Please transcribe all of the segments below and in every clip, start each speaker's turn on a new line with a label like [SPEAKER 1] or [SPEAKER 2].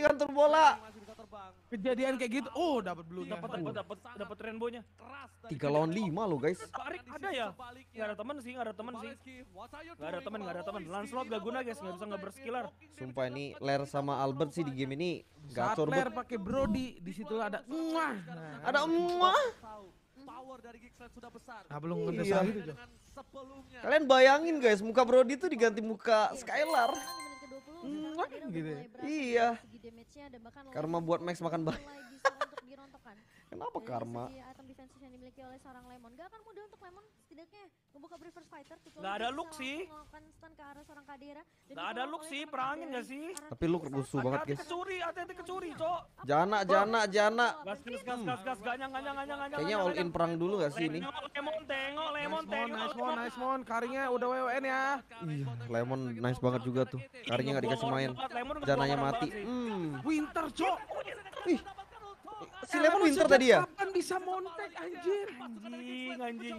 [SPEAKER 1] kantor bola. Kejadian kayak gitu. Oh, uh, dapat blue iya. dapat dapat dapat dapat rainbow Tiga lawan lima lo guys. ada ya? nggak ada teman sih, nggak ada teman sih. nggak ada teman, nggak ada teman. lanslot gak guna, guys. nggak bisa nggak berskiller.
[SPEAKER 2] Sumpah ini Ler sama Albert sih
[SPEAKER 3] di game ini gacor Ler
[SPEAKER 1] pakai Brody, di situ ada muah. Nah. Ada muah.
[SPEAKER 3] Power dari sudah besar. Nah, belum ngedesain iya. itu, Kalian bayangin
[SPEAKER 2] guys, muka Brody itu diganti muka Skylar gitu iya karma buat Max makan banyak
[SPEAKER 1] kenapa Dari karma item defensif yang dimiliki oleh seorang Lemon gak akan mudah untuk Lemon setidaknya membuka reverse fighter gak ada look sih melakukan stun ke arah seorang Kadera gak ada look sih perangin gak sih tapi look rusuh banget guys kecuri hati-hati kecuri cok
[SPEAKER 2] jana jana jana
[SPEAKER 1] gas gas gas gas gas gas, gas, gas, gas,
[SPEAKER 3] kayaknya gas, gas,
[SPEAKER 2] perang dulu gak sih ini
[SPEAKER 3] nice one, nice mon. Karinya udah WWN ya.
[SPEAKER 2] Iya, Lemon nice banget juga tuh. Karinya nggak dikasih main. Jananya mati.
[SPEAKER 3] Hmm, Winter, Cok. Ih, si Lemon Winter tadi ya? Kapan
[SPEAKER 1] bisa montek anjir? Anjing, anjing.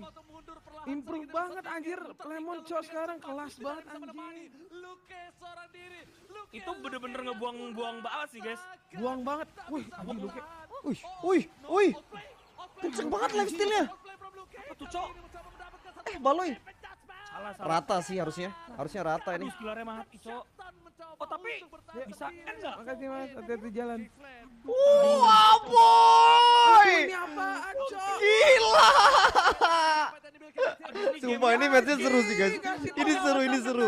[SPEAKER 1] Improve banget anjir Lemon Cok sekarang kelas banget anjir. Itu bener-bener ngebuang-buang banget sih guys. Buang banget. Wih, anjing Luke. Wih, wih, wih. Kenceng banget lifestyle-nya. Apa tuh, Cok? Eh, baloi. Eh, salah, salah. Rata sih
[SPEAKER 2] harusnya. Harusnya rata ini.
[SPEAKER 1] mati, Cok. Oh, tapi ya. bisa kan enggak? Makasih,
[SPEAKER 3] Mas. Hati-hati jalan. Wow, boy. Ini apaan,
[SPEAKER 1] Cok? Gila.
[SPEAKER 3] Sumpah ini matchnya seru sih guys.
[SPEAKER 1] Ini seru, ini seru.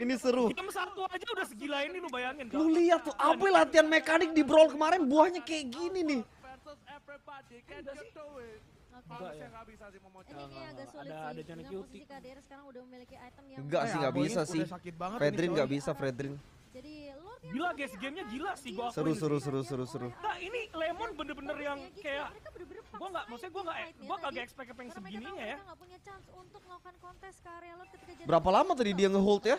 [SPEAKER 1] Ini seru. Kita satu aja udah segila ini lu bayangin. Lu lihat tuh, apa latihan mekanik di brawl kemarin buahnya kayak gini nih. Eh, Enggak sih Enggak bisa sih. Fredrin enggak bisa, Fredrin. Jadi Lord Gila guys, ya? gamenya nah, gila sih gua Seru seru
[SPEAKER 2] seru seru seru.
[SPEAKER 1] Nah, ini Lemon bener-bener yang gitu, kayak gua enggak maksudnya gua enggak gua kagak expect yang segininya ya. Berapa
[SPEAKER 2] lama tadi dia ngehold ya?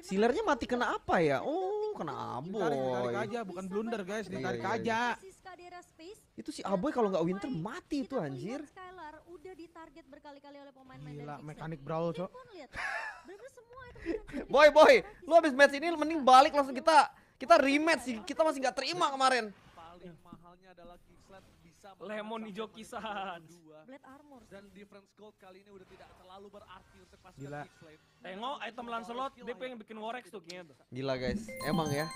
[SPEAKER 2] Silernya mati kena apa ya? Oh, kena aboy. Ditarik, aja,
[SPEAKER 3] bukan blunder guys,
[SPEAKER 2] ditarik aja. Itu si aboy kalau nggak winter mati itu anjir. Gila, mekanik brawl, Cok.
[SPEAKER 1] boy,
[SPEAKER 2] boy, lu habis match ini mending balik langsung kita kita rematch sih. Kita masih nggak terima kemarin.
[SPEAKER 1] Paling mahalnya adalah Lemon hijau kisan. Blade armor. Dan different gold kali ini udah tidak terlalu berarti untuk pasukan Gila. Tengok nah, item Lancelot, dia pengen ya. bikin Warex tuh kayaknya tuh. Gila guys, emang ya.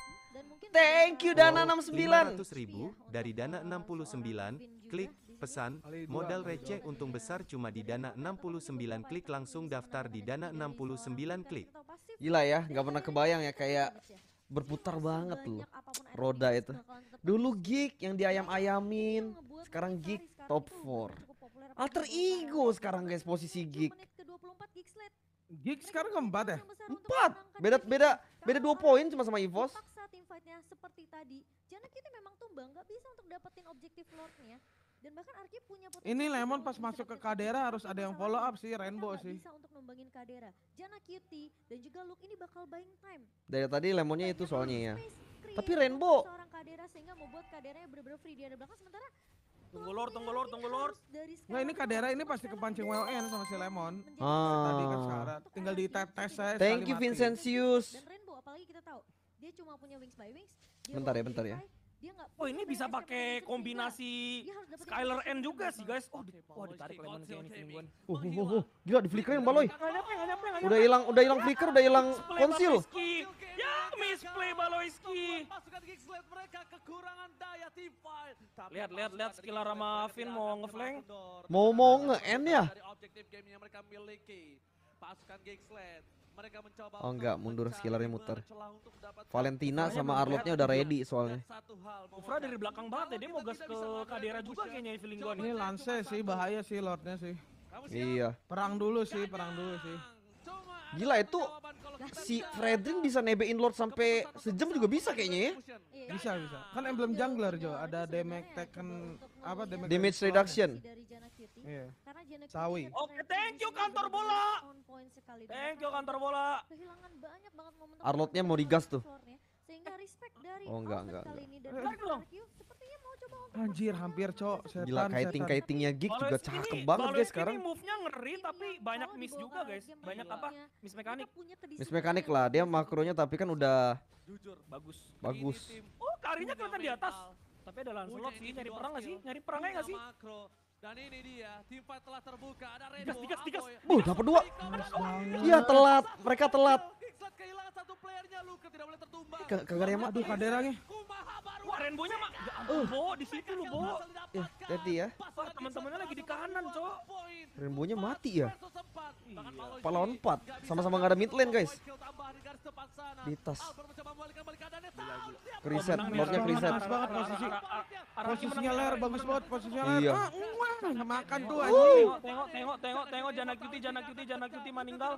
[SPEAKER 1] Thank you Dana 69. 500
[SPEAKER 2] ribu iya, dari Dana 69, klik pesan, modal receh untung besar cuma di Dana 69 klik langsung daftar di Dana 69 klik. Gila ya, nggak pernah kebayang ya kayak berputar banget loh roda itu. Dulu gig yang diayam-ayamin, iya, sekarang Geek top 4. Alter Ego sekarang guys posisi Geek. Geek sekarang keempat ya? Empat.
[SPEAKER 3] Beda beda beda dua poin cuma sama Evos.
[SPEAKER 1] fightnya seperti tadi. Janet itu memang tumbang, nggak bisa untuk dapetin objektif lordnya. Dan bahkan Arki punya potensi. Ini
[SPEAKER 3] Lemon pas masuk ke Kadera harus ada yang follow up sih, Rainbow sih.
[SPEAKER 1] Bisa untuk numbangin Kadera. Jana Cutie dan juga Luke ini bakal buying time.
[SPEAKER 2] Dari tadi Lemonnya itu soalnya ya.
[SPEAKER 1] Tapi Rainbow. Seorang Kadera sehingga membuat Kaderanya benar-benar free di belakang sementara Tunggu lord, tunggu lord, tunggu lord.
[SPEAKER 3] ini Kadera ini pasti kepancing WLN sama si Lemon.
[SPEAKER 1] Ah. Tadi kan syarat,
[SPEAKER 3] tinggal ditetes saya. Thank you Vincentius.
[SPEAKER 1] Dan Rainbow apalagi kita tahu dia cuma punya wings by wings. Bentar ya, bentar ya oh ini bisa pakai kombinasi Skyler N juga sih guys oh di, wah oh, ditarik lemon kayak ini uh,
[SPEAKER 2] uh, uh, gila di flickerin ya, baloy
[SPEAKER 1] udah hilang udah hilang flicker udah hilang konsil ya misplay lihat lihat lihat skill sama Finn mau ngeflank
[SPEAKER 2] mau mau nge-end ya Oh enggak, mundur skillernya muter. Valentina sama Arlotnya udah ready soalnya.
[SPEAKER 1] Kufra dari belakang banget ya, dia mau gas ke Kadera juga kayaknya ya feeling gue Ini
[SPEAKER 3] Lance sih bahaya sih Lordnya sih. Iya. Perang dulu sih, perang dulu sih. Gila itu si Fredrin bisa nebein Lord sampai sejam juga bisa kayaknya ya. Iya. Bisa bisa. Kan emblem iya. jungler Jo, iya. ada damage taken apa damage damage reduction.
[SPEAKER 1] Iya. Sawi. Oke, thank you kantor bola sekali. Thank you kantor bola. Kehilangan banyak banget momen.
[SPEAKER 2] Arlotnya mau digas tuh.
[SPEAKER 1] Sehingga eh. respect dari Oh
[SPEAKER 2] enggak enggak. Kali
[SPEAKER 3] Anjir hampir cok setan Gila kiting-kitingnya Geek juga cakep banget guys sekarang.
[SPEAKER 1] move-nya ngeri tapi banyak miss juga guys. Banyak apa? Miss mekanik. Miss mekanik
[SPEAKER 3] lah
[SPEAKER 2] dia makronya tapi kan udah
[SPEAKER 1] jujur bagus. Bagus. Oh, karinya kelihatan di atas. Tapi ada Lancelot sih nyari perang gak sih? Nyari perang gak sih? Dan ini dia, tim fight telah terbuka. Ada Rainbow, tigas, tigas, tigas. Buh, dapat dua. Iya, telat.
[SPEAKER 2] Mereka telat. Kingslet kehilangan satu playernya, Luka tidak boleh tertumbang. Kagak remak. Aduh, Kadera nih.
[SPEAKER 1] Wah, Rainbow-nya mah. Ya ampun, uh. Bo, di situ lu, Bo. Iya,
[SPEAKER 2] ya, jadi ya.
[SPEAKER 1] Wah, teman-temannya lagi di kanan, Cok.
[SPEAKER 2] Rainbow-nya mati ya. Pala lawan empat. Iya. Sama-sama gak ada mid lane, guys. Di tas. Kriset, bosnya kriset.
[SPEAKER 3] Posisinya ler, bagus banget posisinya ler. Iya. Ah, uh, Nggak makan tuh anjing.
[SPEAKER 1] Tengok, tengok, tengok, tengok Jana Cuti, Jana Cuti, Jana Cuti meninggal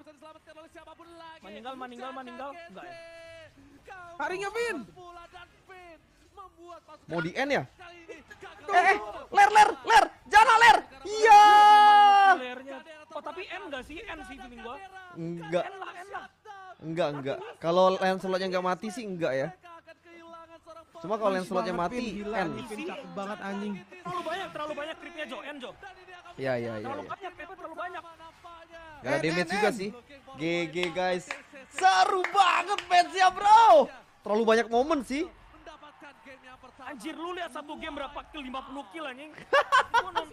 [SPEAKER 1] meninggal meninggal meninggal Enggak ya? Vin. Mau di end ya? Eh, eh, ler, ler, ler, Jana ler. Iya. Oh tapi end nggak sih? End sih feeling gua.
[SPEAKER 2] Enggak. Enggak, enggak. Kalau Lancelotnya nggak mati sih enggak ya. Cuma kalau lens slotnya mati, end.
[SPEAKER 1] Cakep banget anjing. Terlalu banyak, terlalu banyak tripnya Jo, N Jo.
[SPEAKER 2] ya. ya Terlalu
[SPEAKER 1] banyak, tripnya terlalu banyak.
[SPEAKER 2] Gak ada damage juga sih. GG guys.
[SPEAKER 1] Seru banget matchnya bro.
[SPEAKER 2] Terlalu banyak momen sih.
[SPEAKER 1] Anjir lu lihat satu game berapa kill 50 kill anjing.